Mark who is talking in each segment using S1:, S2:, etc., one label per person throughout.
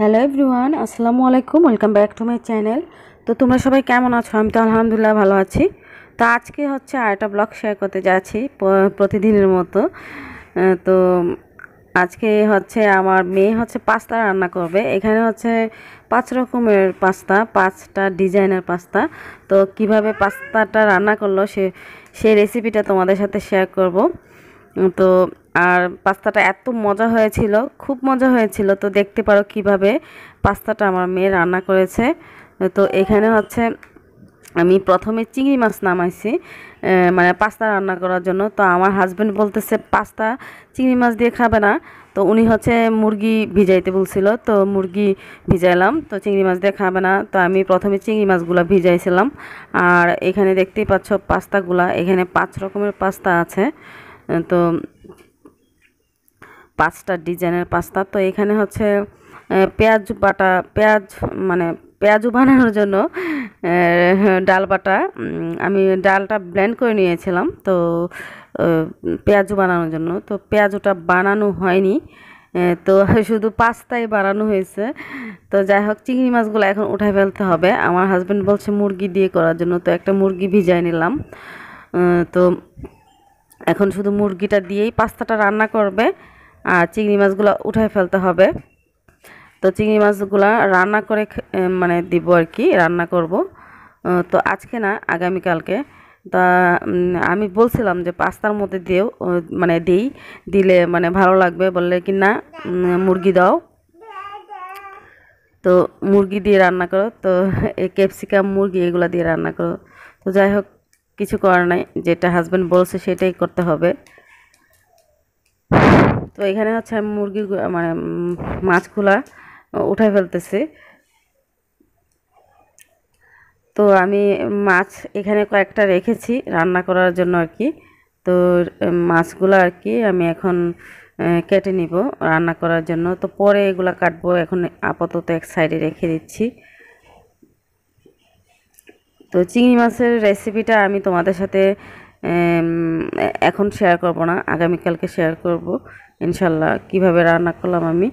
S1: Hello everyone আসসালামু আলাইকুম welcome back to my channel তো তোমরা সবাই কেমন আছো আমি তো আলহামদুলিল্লাহ ভালো আছি তো আজকে হচ্ছে আরেকটা ব্লগ শেয়ার করতে যাচ্ছি প্রতিদিনের মতো তো আজকে হচ্ছে আমার মেয়ে হচ্ছে পাস্তা রান্না করবে এখানে হচ্ছে পাঁচ রকমের পাস্তা পাঁচটা ডিজাইনের পাস্তা তো কিভাবে পাস্তাটা রান্না করলো সে সেই রেসিপিটা তোমাদের সাথে শেয়ার করব তো আর পাস্তাটা এত মজা হয়েছিল খুব মজা হয়েছিল তো দেখতে পারো কিভাবে পাস্তাটা আমার মেয়ে রান্না করেছে তো এখানে হচ্ছে আমি প্রথমে চিংড়ি মাছ নামাইছি মানে পাস্তা রান্না করার জন্য তো আমার হাজব্যান্ড বলতেছে পাস্তা চিংড়ি মাছ দিয়ে খাবে না তো উনি হচ্ছে মুরগি ভিজাইতে বলছিল তো মুরগি ভিজাইলাম তো চিংড়ি মাছ দিয়ে খাবে না তো আমি প্রথমে চিংড়ি মাছগুলো ভিজাইছিলাম আর এখানে দেখতেই পাচ্ছ পাস্তাগুলা এখানে পাঁচ রকমের পাস্তা আছে তো পাঁচটা ডিজাইনের পাস্তা তো এখানে হচ্ছে পেঁয়াজ বাটা পেঁয়াজ মানে পেঁয়াজু বানানোর জন্য ডাল বাটা আমি ডালটা ব্ল্যান্ড করে নিয়েছিলাম তো পেঁয়াজু বানানোর জন্য তো পেঁয়াজুটা বানানো হয়নি তো শুধু পাস্তাই বানানো হয়েছে তো যাই হোক চিংড়ি মাছগুলো এখন উঠায় ফেলতে হবে আমার হাজব্যান্ড বলছে মুরগি দিয়ে করার জন্য তো একটা মুরগি ভিজাই নিলাম তো এখন শুধু মুরগিটা দিয়েই পাস্তাটা রান্না করবে আর চিংড়ি মাছগুলো উঠায় ফেলতে হবে তো চিংড়ি মাছগুলো রান্না করে মানে দিব আর কি রান্না করব তো আজকে না আগামীকালকে তা আমি বলছিলাম যে পাস্তার মধ্যে দিয়েও মানে দিই দিলে মানে ভালো লাগবে বললে কি না মুরগি দাও তো মুরগি দিয়ে রান্না করো তো এই ক্যাপসিকাম মুরগি এগুলো দিয়ে রান্না করো তো যাই হোক কিছু করার নাই যেটা হাজব্যান্ড বলছে সেটাই করতে হবে তো এখানে হচ্ছে আমি মুরগি মানে মাছগুলা উঠাই ফেলতেছি তো আমি মাছ এখানে কয়েকটা রেখেছি রান্না করার জন্য আর কি তো মাছগুলো আর কি আমি এখন কেটে নিব রান্না করার জন্য তো পরে এগুলো কাটবো এখন আপাতত এক সাইডে রেখে দিচ্ছি তো চিংড়ি মাছের রেসিপিটা আমি তোমাদের সাথে এখন শেয়ার করব না আগামীকালকে শেয়ার করব ইনশাল্লাহ কিভাবে রান্না করলাম আমি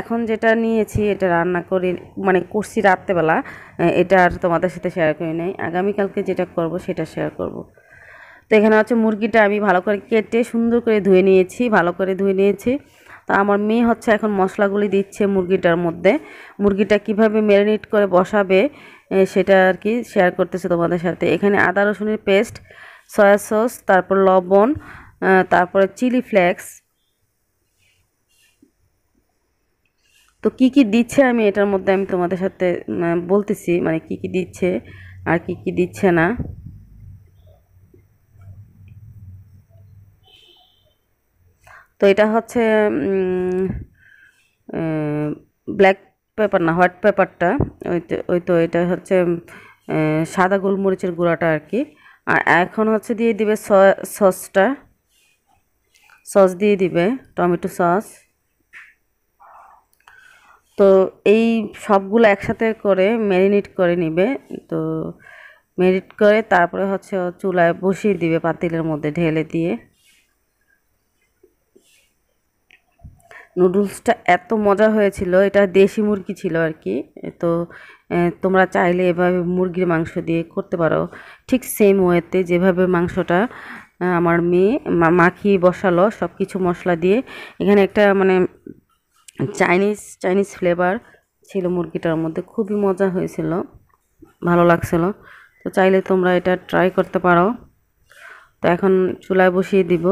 S1: এখন যেটা নিয়েছি এটা রান্না করে মানে করছি রাত্রেবেলা এটা আর তোমাদের সাথে শেয়ার করি নাই আগামীকালকে যেটা করব সেটা শেয়ার করব। তো এখানে হচ্ছে মুরগিটা আমি ভালো করে কেটে সুন্দর করে ধুয়ে নিয়েছি ভালো করে ধুয়ে নিয়েছি তো আমার মেয়ে হচ্ছে এখন মশলাগুলি দিচ্ছে মুরগিটার মধ্যে মুরগিটা কিভাবে ম্যারিনেট করে বসাবে সেটা আর কি শেয়ার করতেছে তোমাদের সাথে এখানে আদা রসুনের পেস্ট সয়া সস তারপর লবণ তারপরে চিলি ফ্লেক্স তো কি কি দিচ্ছে আমি এটার মধ্যে আমি তোমাদের সাথে বলতেছি মানে কি কি দিচ্ছে আর কি কি দিচ্ছে না তো এটা হচ্ছে ব্ল্যাক পেপার না হোয়াইট পেপারটা ওই তো ওই তো এটা হচ্ছে সাদা গোলমরিচের গুঁড়াটা আর কি আর এখন হচ্ছে দিয়ে দিবে সসটা সস দিয়ে দিবে টমেটো সস তো এই সবগুলো একসাথে করে ম্যারিনেট করে নিবে তো ম্যারিনেট করে তারপরে হচ্ছে চুলায় বসিয়ে দিবে পাতিলের মধ্যে ঢেলে দিয়ে নুডলসটা এত মজা হয়েছিল এটা দেশি মুরগি ছিল আর কি তো তোমরা চাইলে এভাবে মুরগির মাংস দিয়ে করতে পারো ঠিক সেম ওয়েতে যেভাবে মাংসটা আমার মেয়ে মাখিয়ে বসালো সব কিছু মশলা দিয়ে এখানে একটা মানে চাইনিজ চাইনিজ ফ্লেভার ছিল মুরগিটার মধ্যে খুবই মজা হয়েছিল ভালো লাগছিল তো চাইলে তোমরা এটা ট্রাই করতে পারো তো এখন চুলায় বসিয়ে দিব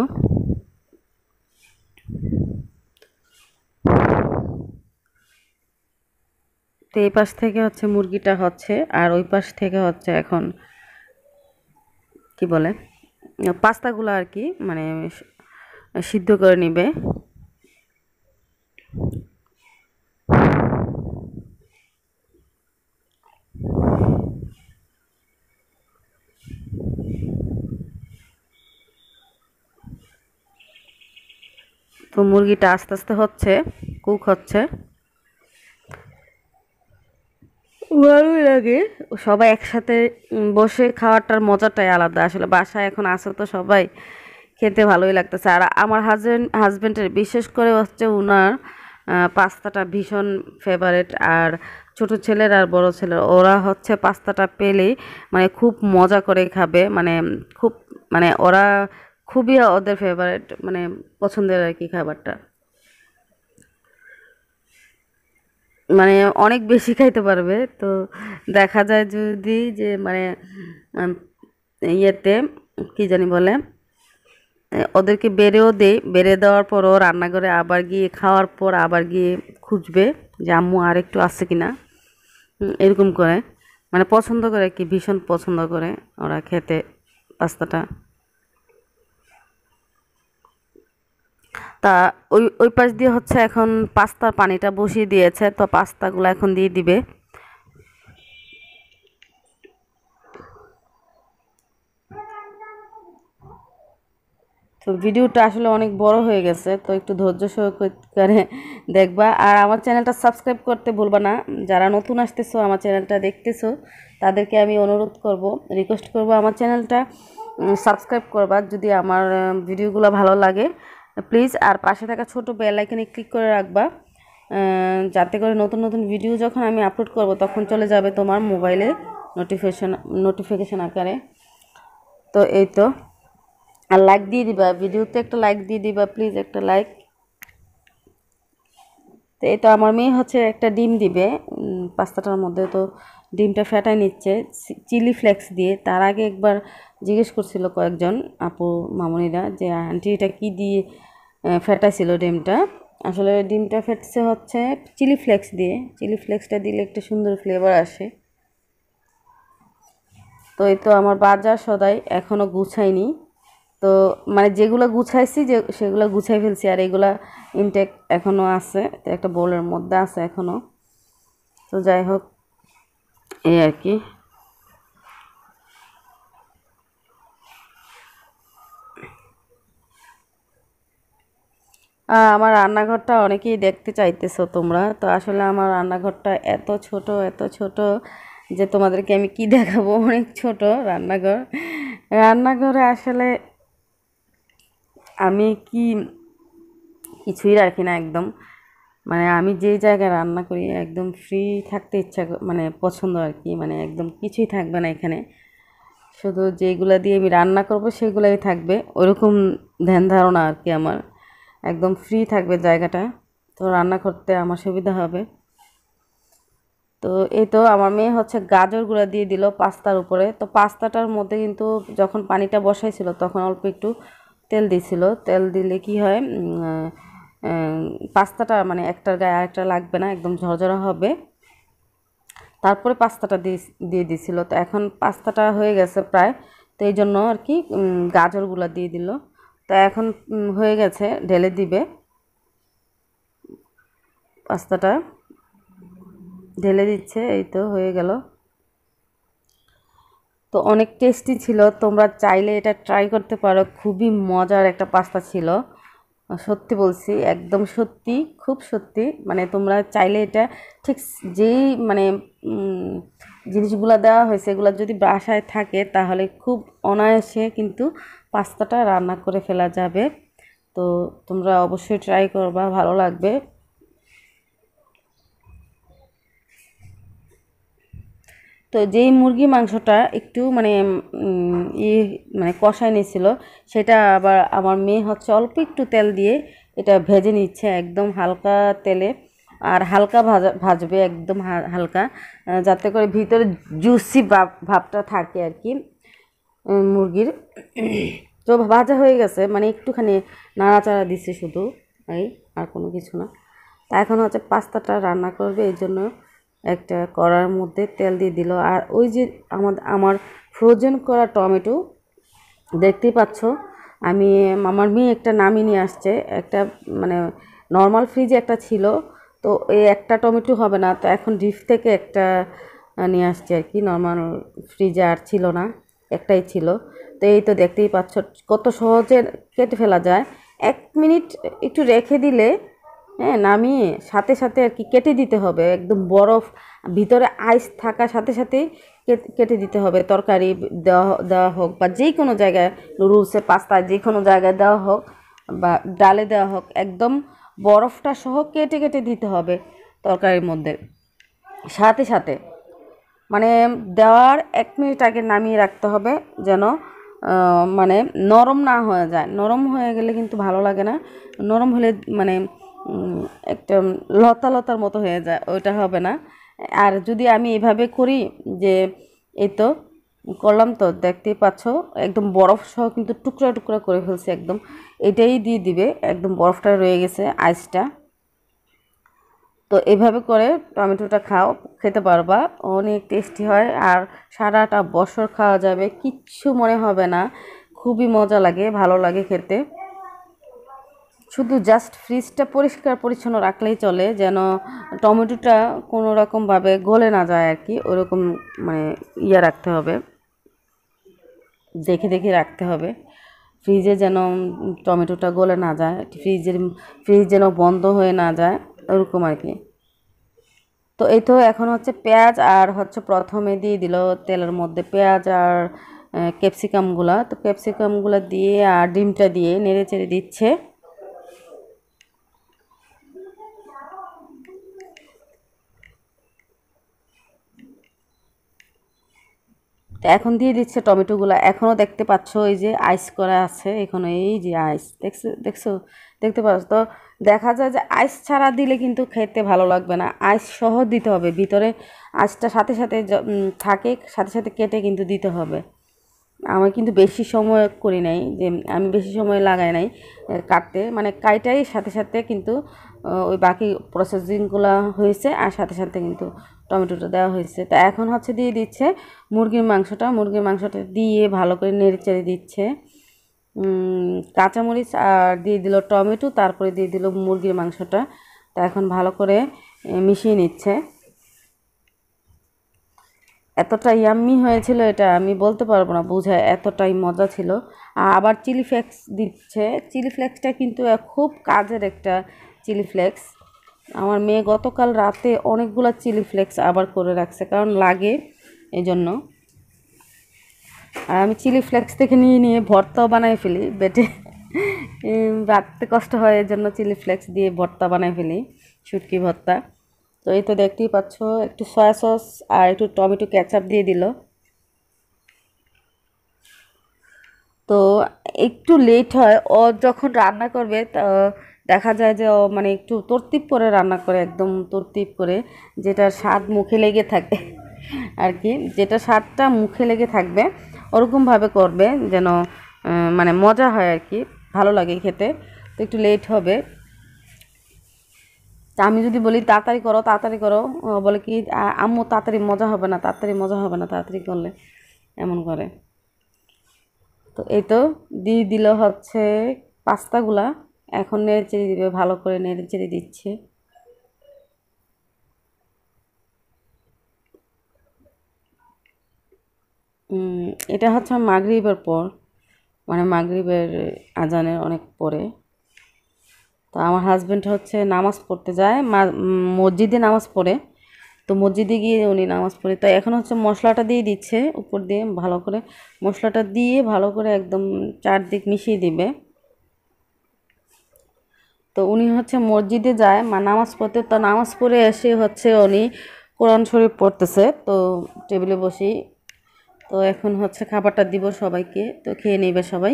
S1: তো এই পাশ থেকে হচ্ছে মুরগিটা হচ্ছে আর ওই পাশ থেকে হচ্ছে এখন কি বলে পাস্তাগুলো আর কি মানে সিদ্ধ করে নেবে তো মুরগিটা আস্তে আস্তে হচ্ছে কুক হচ্ছে ভালোই লাগে সবাই একসাথে বসে খাওয়াটার মজাটাই আলাদা আসলে বাসায় এখন আসে তো সবাই খেতে ভালোই লাগতেছে আর আমার হাজব্যান্ড হাজব্যান্ডের বিশেষ করে হচ্ছে ওনার পাস্তাটা ভীষণ ফেভারেট আর ছোট ছেলের আর বড় ছেলের ওরা হচ্ছে পাস্তাটা পেলেই মানে খুব মজা করে খাবে মানে খুব মানে ওরা খুবই ওদের ফেভারেট মানে পছন্দের আর কি খাবারটা মানে অনেক বেশি খাইতে পারবে তো দেখা যায় যদি যে মানে ইয়েতে কী জানি বলে ওদেরকে বেড়েও দেয় বেড়ে দেওয়ার পরও রান্নাঘরে আবার গিয়ে খাওয়ার পর আবার গিয়ে খুঁজবে যে আম্মু আর একটু আছে কি না এরকম করে মানে পছন্দ করে কি ভীষণ পছন্দ করে ওরা খেতে পাস্তাটা তা ওই ওই পাশ দিয়ে হচ্ছে এখন পাস্তার পানিটা বসিয়ে দিয়েছে তো পাস্তাগুলো এখন দিয়ে দিবে তো ভিডিওটা আসলে অনেক বড় হয়ে গেছে তো একটু ধৈর্য সহকারে দেখবা আর আমার চ্যানেলটা সাবস্ক্রাইব করতে ভুলবা না যারা নতুন আসতেছো আমার চ্যানেলটা দেখতেছো তাদেরকে আমি অনুরোধ করব রিকোয়েস্ট করব আমার চ্যানেলটা সাবস্ক্রাইব করবার যদি আমার ভিডিওগুলো ভালো লাগে প্লিজ আর পাশে থাকা ছোটো বেল আইকনে ক্লিক করে রাখবা যাতে করে নতুন নতুন ভিডিও যখন আমি আপলোড করব তখন চলে যাবে তোমার মোবাইলে নোটিফিকেশন নোটিফিকেশান আকারে তো এই তো আর লাইক দিয়ে দিবা ভিডিওতে একটা লাইক দিয়ে দিবা প্লিজ একটা লাইক তো এই তো আমার মেয়ে হচ্ছে একটা ডিম দিবে পাস্তাটার মধ্যে তো ডিমটা ফেটাই নিচ্ছে চিলি ফ্লেক্স দিয়ে তার আগে একবার জিজ্ঞেস করছিল কয়েকজন আপু মামনিরা যে আন্টি এটা কী দিয়ে ফেটাইছিল ডিমটা আসলে ডিমটা ফেটছে হচ্ছে চিলি ফ্লেক্স দিয়ে চিলি ফ্লেক্সটা দিলে একটা সুন্দর ফ্লেভার আসে তো এই তো আমার বাজার সদাই এখনও গুছাইনি তো মানে যেগুলো গুছাইছি যে সেগুলো গুছাই ফেলছি আর এগুলা ইনটেক এখনও আছে একটা বোলের মধ্যে আছে এখনও তো যাই হোক এই আর কি আমার রান্নাঘরটা অনেকেই দেখতে চাইতেছো তোমরা তো আসলে আমার রান্নাঘরটা এত ছোট এত ছোট যে তোমাদেরকে আমি কি দেখাবো অনেক ছোট রান্নাঘর রান্নাঘরে আসলে আমি কি কিছুই রাখি না একদম মানে আমি যে জায়গায় রান্না করি একদম ফ্রি থাকতে ইচ্ছা মানে পছন্দ আর কি মানে একদম কিছুই থাকবে না এখানে শুধু যেগুলো দিয়ে আমি রান্না করব সেগুলাই থাকবে ওরকম ধ্যান ধারণা আর কি আমার একদম ফ্রি থাকবে জায়গাটা তো রান্না করতে আমার সুবিধা হবে তো এই তো আমার মেয়ে হচ্ছে গাজরগুলো দিয়ে দিল পাস্তার উপরে তো পাস্তাটার মধ্যে কিন্তু যখন পানিটা বসাইছিল তখন অল্প একটু তেল দিছিল তেল দিলে কি হয় পাস্তাটা মানে একটার গায়ে আরেকটা লাগবে না একদম ঝরঝরা হবে তারপরে পাস্তাটা দিয়ে দিছিল তো এখন পাস্তাটা হয়ে গেছে প্রায় তো এই জন্য আর কি গাজরগুলো দিয়ে দিল তা এখন হয়ে গেছে ঢেলে দিবে পাস্তাটা ঢেলে দিচ্ছে এই তো হয়ে গেল তো অনেক টেস্টি ছিল তোমরা চাইলে এটা ট্রাই করতে পারো খুবই মজার একটা পাস্তা ছিল সত্যি বলছি একদম সত্যি খুব সত্যি মানে তোমরা চাইলে এটা ঠিক যেই মানে জিনিসগুলো দেওয়া হয়েছে এগুলো যদি বাসায় থাকে তাহলে খুব অনায়াসে কিন্তু পাস্তাটা রান্না করে ফেলা যাবে তো তোমরা অবশ্যই ট্রাই করবা ভালো লাগবে তো যেই মুরগি মাংসটা একটু মানে ই মানে কষায় নিয়েছিল সেটা আবার আমার মেয়ে হচ্ছে অল্প একটু তেল দিয়ে এটা ভেজে নিচ্ছে একদম হালকা তেলে আর হালকা ভাজা ভাজবে একদম হালকা যাতে করে ভিতরে জুসি ভাবটা থাকে আর কি মুরগির তো ভাজা হয়ে গেছে মানে একটুখানি নাড়াচাড়া দিচ্ছে শুধু এই আর কোনো কিছু না তা এখন হচ্ছে পাস্তাটা রান্না করবে এই জন্য একটা কড়ার মধ্যে তেল দিয়ে দিল আর ওই যে আমার আমার ফ্রোজেন করা টমেটো দেখতেই পাচ্ছ আমি আমার মেয়ে একটা নামিয়ে নিয়ে আসছে একটা মানে নর্মাল ফ্রিজে একটা ছিল তো এই একটা টমেটো হবে না তো এখন ডিপ থেকে একটা নিয়ে আসছে আর কি নর্মাল ফ্রিজে আর ছিল না একটাই ছিল তো এই তো দেখতেই পাচ্ছ কত সহজে কেটে ফেলা যায় এক মিনিট একটু রেখে দিলে হ্যাঁ নামিয়ে সাথে সাথে আর কি কেটে দিতে হবে একদম বরফ ভিতরে আইস থাকার সাথে সাথেই কেটে দিতে হবে তরকারি দেওয়া দেওয়া হোক বা যে কোনো জায়গায় নুডলসের পাস্তায় যে কোনো জায়গায় দেওয়া হোক বা ডালে দেওয়া হোক একদম বরফটা সহ কেটে কেটে দিতে হবে তরকারির মধ্যে সাথে সাথে মানে দেওয়ার এক মিনিট আগে নামিয়ে রাখতে হবে যেন মানে নরম না হয়ে যায় নরম হয়ে গেলে কিন্তু ভালো লাগে না নরম হলে মানে একটা লতা লতার মতো হয়ে যায় ওইটা হবে না আর যদি আমি এভাবে করি যে এই তো করলাম তো দেখতেই পাচ্ছ একদম বরফ সহ কিন্তু টুকরা টুকরা করে ফেলছে একদম এটাই দিয়ে দিবে একদম বরফটা রয়ে গেছে আইসটা তো এভাবে করে টমেটোটা খাও খেতে পারবা অনেক টেস্টি হয় আর সারাটা বছর খাওয়া যাবে কিচ্ছু মনে হবে না খুবই মজা লাগে ভালো লাগে খেতে শুধু জাস্ট ফ্রিজটা পরিষ্কার পরিচ্ছন্ন রাখলেই চলে যেন টমেটোটা কোনো রকমভাবে গলে না যায় আর কি ওরকম মানে ইয়ে রাখতে হবে দেখে দেখে রাখতে হবে ফ্রিজে যেন টমেটোটা গলে না যায় ফ্রিজের ফ্রিজ যেন বন্ধ হয়ে না যায় ওরকম আর কি তো এই তো এখন হচ্ছে পেঁয়াজ আর হচ্ছে প্রথমে দিয়ে দিল তেলের মধ্যে পেঁয়াজ আর ক্যাপসিকামগুলা তো ক্যাপসিকামগুলো দিয়ে আর ডিমটা দিয়ে নেড়ে চেড়ে দিচ্ছে তো এখন দিয়ে দিচ্ছে টমেটোগুলো এখনও দেখতে পাচ্ছ এই যে আইস করা আছে এখন এই যে আইস দেখছো দেখছো দেখতে পাচ্ছ তো দেখা যায় যে আইস ছাড়া দিলে কিন্তু খেতে ভালো লাগবে না আইস সহ দিতে হবে ভিতরে আইসটা সাথে সাথে থাকে সাথে সাথে কেটে কিন্তু দিতে হবে আমার কিন্তু বেশি সময় করি নাই যে আমি বেশি সময় লাগাই নাই কাটতে মানে কাইটাই সাথে সাথে কিন্তু ওই বাকি প্রসেসিংগুলো হয়েছে আর সাথে সাথে কিন্তু টমেটোটা দেওয়া হয়েছে তা এখন হচ্ছে দিয়ে দিচ্ছে মুরগির মাংসটা মুরগির মাংসটা দিয়ে ভালো করে নেড়েচেড়ে দিচ্ছে কাঁচামরিচ আর দিয়ে দিল টমেটো তারপরে দিয়ে দিল মুরগির মাংসটা তা এখন ভালো করে মিশিয়ে নিচ্ছে এতটা ইয়াম্মি হয়েছিল এটা আমি বলতে পারবো না বোঝায় এতটাই মজা ছিল আবার চিলি ফ্লেক্স দিচ্ছে চিলি ফ্লেক্সটা কিন্তু খুব কাজের একটা চিলি ফ্লেক্স আমার মেয়ে গতকাল রাতে অনেকগুলো চিলি ফ্লেক্স আবার করে রাখছে কারণ লাগে এজন্য আর আমি চিলি ফ্লেক্স থেকে নিয়ে নিয়ে ভর্তাও বানাই ফেলি বেটে রাতে কষ্ট হয় এর জন্য চিলি ফ্লেক্স দিয়ে ভর্তা বানাই ফেলি শুটকি ভর্তা তো এই তো দেখতেই পাচ্ছ একটু সয়া সস আর একটু টমেটো ক্যাচআপ দিয়ে দিল তো একটু লেট হয় ও যখন রান্না করবে দেখা যায় যে মানে একটু তরতিপ করে রান্না করে একদম তরতিপ করে যেটা স্বাদ মুখে লেগে থাকে আর কি যেটা স্বাদটা মুখে লেগে থাকবে ওরকমভাবে করবে যেন মানে মজা হয় আর কি ভালো লাগে খেতে তো একটু লেট হবে তা আমি যদি বলি তাড়াতাড়ি করো তাড়াতাড়ি করো বলে কি আম্মু তাড়াতাড়ি মজা হবে না তাড়াতাড়ি মজা হবে না তাড়াতাড়ি করলে এমন করে তো এই তো দিয়ে দিল হচ্ছে পাস্তাগুলা এখন নেড়ে চেড়ে দিবে ভালো করে নেড়ে চেড়ে দিচ্ছে এটা হচ্ছে মাগরিবের পর মানে মাগরিবের আজানের অনেক পরে তো আমার হাজব্যান্ড হচ্ছে নামাজ পড়তে যায় মসজিদে নামাজ পড়ে তো মসজিদে গিয়ে উনি নামাজ পড়ে তো এখন হচ্ছে মশলাটা দিয়ে দিচ্ছে উপর দিয়ে ভালো করে মশলাটা দিয়ে ভালো করে একদম চারদিক মিশিয়ে দিবে তো উনি হচ্ছে মসজিদে যায় মা নামাজ পড়তে তো নামাজ পড়ে এসে হচ্ছে উনি কোরআন শরীফ পড়তেছে তো টেবিলে বসি তো এখন হচ্ছে খাবারটা দিব সবাইকে তো খেয়ে নেবে সবাই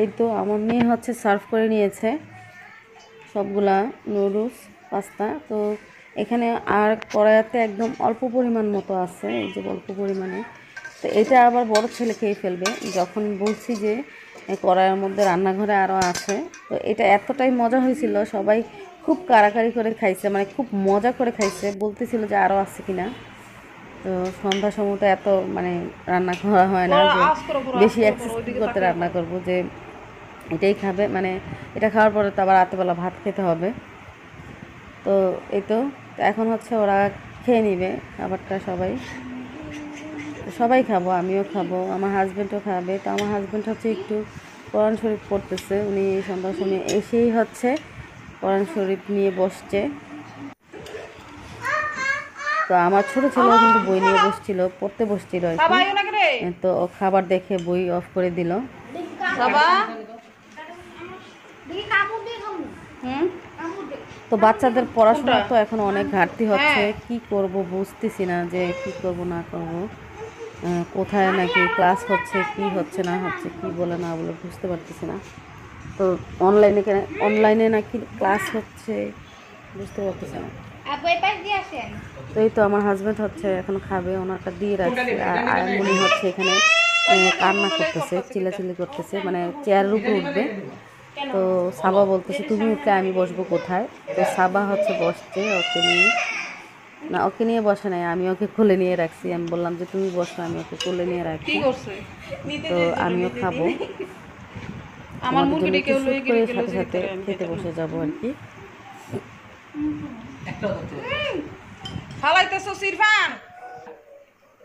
S1: এই তো আমার মেয়ে হচ্ছে সার্ভ করে নিয়েছে সবগুলা নুডলস পাস্তা তো এখানে আর কড়াইতে একদম অল্প পরিমাণ মতো আছে এই যে অল্প পরিমাণে তো এটা আবার বড় ছেলে খেয়ে ফেলবে যখন বলছি যে কড়াইয়ের মধ্যে রান্নাঘরে আরও আছে তো এটা এতটাই মজা হয়েছিল সবাই খুব কারাকারি করে খাইছে মানে খুব মজা করে খাইছে বলতেছিল যে আরও আছে কিনা তো সন্ধ্যা সময়টা এত মানে রান্না করা হয় না যে বেশি অ্যাক্সেস করতে রান্না করব যে এটাই খাবে মানে এটা খাওয়ার পরে তো আবার রাতেবেলা ভাত খেতে হবে তো এই তো এখন হচ্ছে ওরা খেয়ে নিবে খাবারটা সবাই সবাই খাবো আমিও খাবো আমার হাজব্যান্ডও খাবে তো আমার হাজব্যান্ড হচ্ছে একটু কোরআন শরীফ পড়তেছে উনি সন্ধ্যা সময় এসেই হচ্ছে কোরআন শরীফ নিয়ে বসছে তো আমার ছোট ছেলেও কিন্তু বই নিয়ে বসছিল পড়তে বসছিল তো খাবার দেখে বই অফ করে দিল তো বাচ্চাদের পড়াশোনা তো এখন অনেক ঘাটতি হচ্ছে হ্যাঁ। কি করব বুঝতেছি না যে কি করব না করব কোথায় নাকি ক্লাস হচ্ছে কি হচ্ছে না হচ্ছে কি বলে না বলে বুঝতে পারতেছি না তো অনলাইনে কেন অনলাইনে নাকি ক্লাস হচ্ছে বুঝতে পারতেছি না তো এই তো আমার হাজব্যান্ড হচ্ছে এখন খাবে ওনারটা দিয়ে রাখছে আর মনে হচ্ছে এখানে কান্না করতেছে চিল্লাচিল্লি করতেছে মানে চেয়ারের উপরে উঠবে তো সাবা বলতেছে তুমি উঠলে আমি বসবো কোথায় তো সাবা হচ্ছে বসছে ওকে নিয়ে না ওকে নিয়ে বসে নাই আমি ওকে খুলে নিয়ে রাখছি আমি বললাম যে তুমি বসো আমি ওকে খুলে নিয়ে রাখছি তো আমিও খাবো সাথে সাথে খেতে বসে যাবো আর কি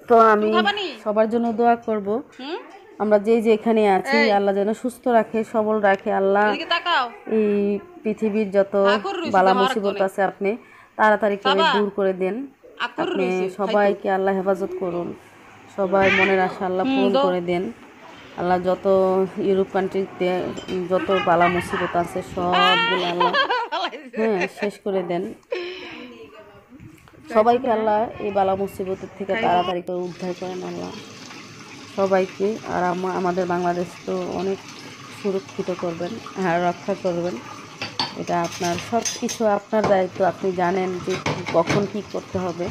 S1: তো আমি সবার জন্য দোয়া করব আমরা যে যে আছি আল্লাহ যেন সুস্থ রাখে সবল রাখে আল্লাহ এই পৃথিবীর যত বালা মুসিবত আছে আপনি তাড়াতাড়ি করে দূর করে দেন আপনি সবাইকে আল্লাহ হেফাজত করুন সবাই মনের আশা আল্লাহ পূরণ করে দেন আল্লাহ যত ইউরোপ কান্ট্রিতে যত বালা মুসিবত আছে সবগুলো আল্লাহ হ্যাঁ শেষ করে দেন সবাইকে আল্লাহ এই বালা মুসিবতের থেকে তাড়াতাড়ি করে উদ্ধার করেন আল্লাহ সবাইকে আর আমাদের বাংলাদেশ তো অনেক সুরক্ষিত করবেন আর হ্যাঁ, রক্ষা করবেন এটা আপনার সব কিছু আপনার দায়িত্ব আপনি জানেন যে কখন কি করতে হবে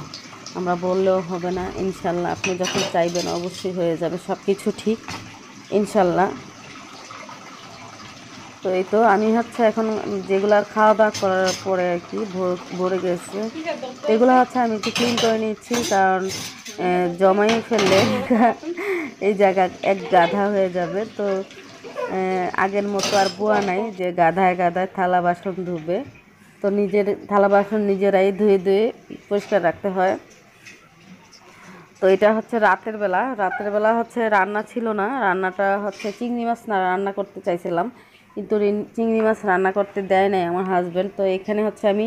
S1: আমরা বললেও হবে না ইনশাল্লাহ আপনি যখন চাইবেন অবশ্যই হয়ে যাবে সব কিছু ঠিক ইনশাল্লাহ তো এই তো আমি হচ্ছে এখন যেগুলো খাওয়া দাওয়া করার পরে আর কি ভরে গেছে এগুলো হচ্ছে আমি একটু ক্লিন করে নিচ্ছি কারণ জমাই ফেললে এই জায়গা এক গাধা হয়ে যাবে তো আগের মতো আর বোয়া নাই যে গাধায় গাধায় থালা বাসন ধুবে তো নিজের থালা বাসন নিজেরাই ধুয়ে ধুয়ে পরিষ্কার রাখতে হয় তো এটা হচ্ছে রাতের বেলা রাতের বেলা হচ্ছে রান্না ছিল না রান্নাটা হচ্ছে চিংড়ি মাছ না রান্না করতে চাইছিলাম কিন্তু চিংড়ি মাছ রান্না করতে দেয় নাই আমার হাজব্যান্ড তো এখানে হচ্ছে আমি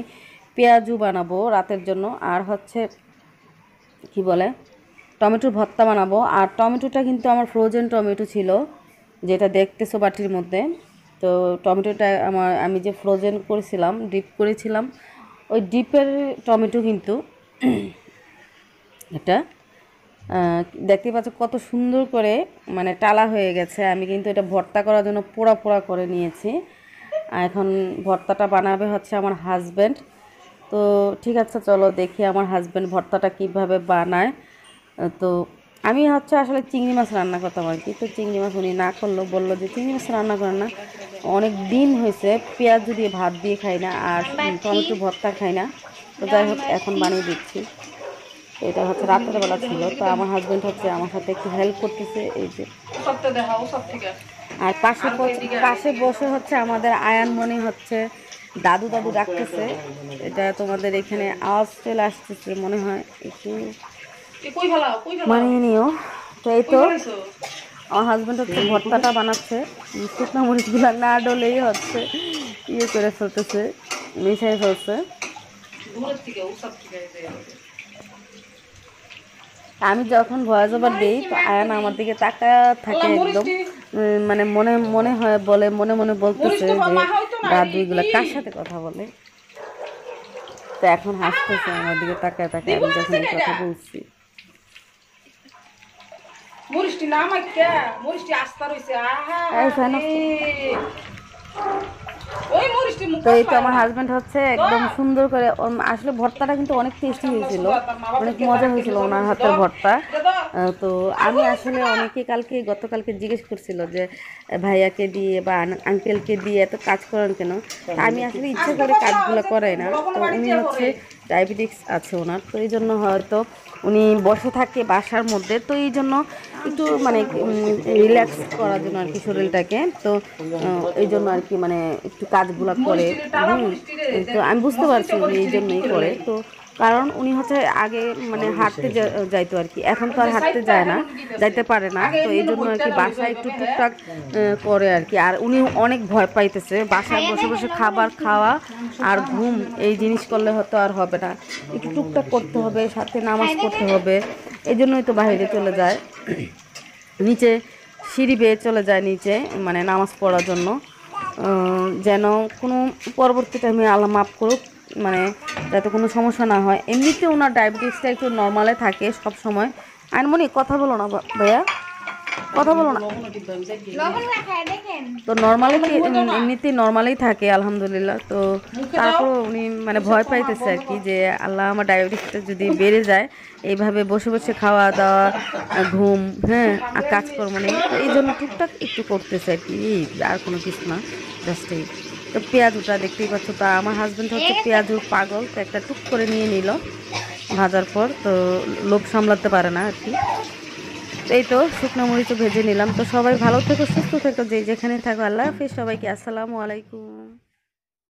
S1: পেঁয়াজু বানাবো রাতের জন্য আর হচ্ছে কি বলে টমেটোর ভর্তা বানাবো আর টমেটোটা কিন্তু আমার ফ্রোজেন টমেটো ছিল যেটা দেখতেছো বাটির মধ্যে তো টমেটোটা আমার আমি যে ফ্রোজেন করেছিলাম ডিপ করেছিলাম ওই ডিপের টমেটো কিন্তু এটা দেখতে পাচ্ছ কত সুন্দর করে মানে টালা হয়ে গেছে আমি কিন্তু এটা ভর্তা করার জন্য পোড়া পোড়া করে নিয়েছি এখন ভর্তাটা বানাবে হচ্ছে আমার হাজব্যান্ড তো ঠিক আছে চলো দেখি আমার হাজব্যান্ড ভর্তাটা কিভাবে বানায় তো আমি হচ্ছে আসলে চিংড়ি মাছ রান্না করতাম আর কি তো চিংড়ি মাছ উনি না করলো বললো যে চিংড়ি মাছ রান্না করে না অনেক দিন হয়েছে পেঁয়াজ দিয়ে ভাত দিয়ে খাই না আর টমেটো ভর্তা খাই না তো যাই হোক এখন বানিয়ে দিচ্ছি এটা হচ্ছে রাত্রেবেলা ছিল তো আমার হাজব্যান্ড হচ্ছে আমার সাথে একটু হেল্প করতেছে এই যে আর পাশে পাশে বসে হচ্ছে আমাদের আয়ানমণি হচ্ছে দাদু দাদু ডাকতেছে এটা তোমাদের এখানে আওয়াজ চলে আসতেছে মনে হয় একটু বানিয়ে নিও তো এই তো আমার হাজব্যান্ড হচ্ছে ভর্তাটা বানাচ্ছে শুকনো মরিচগুলো না ডলেই হচ্ছে ইয়ে করে ফেলতেছে মিশাই ফেলছে আমি যখন ভয়েস ওভার দিই তো আয়ান আমার দিকে তাকা থাকে একদম মানে মনে মনে হয় বলে মনে মনে বলতেছে যে দাদুগুলো কার সাথে কথা বলে তো এখন হাসতেছে আমার দিকে তাকায় তাকায় আমি যখন এই কথা বলছি না আস্তা রইছে আহা তো আমার হচ্ছে একদম সুন্দর করে আসলে ভর্তাটা কিন্তু অনেক হয়েছিল অনেক মজা হয়েছিল ওনার ভর্তা তো আমি আসলে অনেকে কালকে গতকালকে জিজ্ঞেস করছিল যে ভাইয়াকে দিয়ে বা কে দিয়ে এত কাজ করেন কেন আমি আচ্ছা, আসলে ইচ্ছা করে কাজগুলো করাই না তো উনি হচ্ছে ডায়াবেটিক্স আছে ওনার তো এই জন্য হয়তো উনি বসে থাকে বাসার মধ্যে তো এই জন্য একটু মানে রিল্যাক্স করার জন্য আর কি শরীরটাকে তো এই জন্য আর কি মানে একটু কাজগুলো করে হুম তো আমি বুঝতে পারছি উনি এই জন্যই করে তো কারণ উনি হচ্ছে আগে মানে হাঁটতে যাইতো আর কি এখন তো আর হাঁটতে যায় না যাইতে পারে না তো এই জন্য আর কি বাসায় একটু হ্যাঁ। টুকটাক করে আর কি আর উনি অনেক ভয় পাইতেছে বাসায় বসে বসে খাবার খাওয়া আর ঘুম এই জিনিস করলে হয়তো আর হবে না একটু টুকটাক করতে হবে সাথে নামাজ করতে হবে এই জন্যই তো বাইরে চলে যায় নিচে সিঁড়ি বেয়ে চলে যায় নিচে মানে নামাজ পড়ার জন্য যেন কোনো পরবর্তী টাইমে আল্লাহ মাফ করুক মানে যাতে কোনো সমস্যা না হয় এমনিতে ওনার ডায়াবেটিসটা একটু নর্মালে থাকে সব সময় মনে কথা বলো না ভাইয়া কথা বলো না তো নর্মালি এমনিতে নর্মালেই থাকে আলহামদুলিল্লাহ তো তারপর উনি মানে ভয় পাইতেছে আর কি যে আল্লাহ আমার ডায়াবেটিসটা যদি বেড়ে যায় এইভাবে বসে বসে খাওয়া দাওয়া ঘুম হ্যাঁ আর কাজকর্ম নেই এই জন্য টুকটাক একটু করতেছে আর কি আর কোনো কিছু না জাস্ট এই তো পেঁয়াজুটা দেখতেই পাচ্ছ তা আমার হাজব্যান্ড হচ্ছে পেঁয়াজু পাগল তো একটা টুক করে নিয়ে নিল ভাজার পর তো লোক সামলাতে পারে না আর কি এই তো শুকনো মরিচও ভেজে নিলাম তো সবাই ভালো থেকো সুস্থ থেকো যে যেখানে থাকো আল্লাহ হাফিজ সবাইকে আসসালামু আলাইকুম